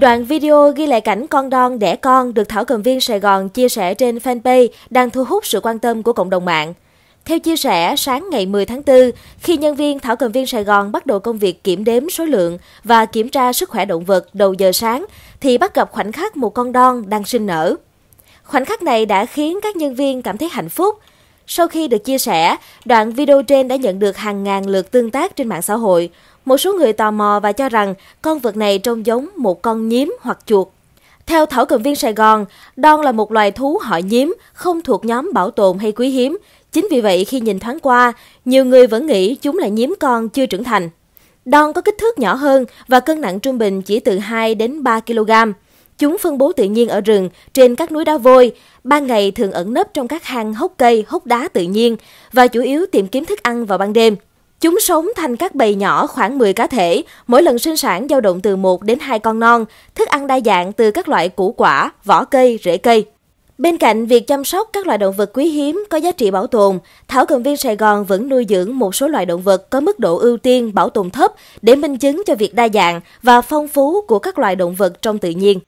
Đoạn video ghi lại cảnh con đon đẻ con được Thảo Cầm Viên Sài Gòn chia sẻ trên fanpage đang thu hút sự quan tâm của cộng đồng mạng. Theo chia sẻ, sáng ngày 10 tháng 4, khi nhân viên Thảo Cầm Viên Sài Gòn bắt đầu công việc kiểm đếm số lượng và kiểm tra sức khỏe động vật đầu giờ sáng, thì bắt gặp khoảnh khắc một con đon đang sinh nở. Khoảnh khắc này đã khiến các nhân viên cảm thấy hạnh phúc, sau khi được chia sẻ, đoạn video trên đã nhận được hàng ngàn lượt tương tác trên mạng xã hội. Một số người tò mò và cho rằng con vật này trông giống một con nhím hoặc chuột. Theo thảo cầm viên Sài Gòn, đon là một loài thú họ nhím, không thuộc nhóm bảo tồn hay quý hiếm. Chính vì vậy khi nhìn thoáng qua, nhiều người vẫn nghĩ chúng là nhím con chưa trưởng thành. Đon có kích thước nhỏ hơn và cân nặng trung bình chỉ từ 2 đến 3 kg. Chúng phân bố tự nhiên ở rừng, trên các núi đá vôi, ban ngày thường ẩn nấp trong các hang hốc cây, hốc đá tự nhiên và chủ yếu tìm kiếm thức ăn vào ban đêm. Chúng sống thành các bầy nhỏ khoảng 10 cá thể, mỗi lần sinh sản dao động từ 1 đến 2 con non, thức ăn đa dạng từ các loại củ quả, vỏ cây, rễ cây. Bên cạnh việc chăm sóc các loài động vật quý hiếm có giá trị bảo tồn, Thảo Cầm viên Sài Gòn vẫn nuôi dưỡng một số loài động vật có mức độ ưu tiên bảo tồn thấp để minh chứng cho việc đa dạng và phong phú của các loài động vật trong tự nhiên.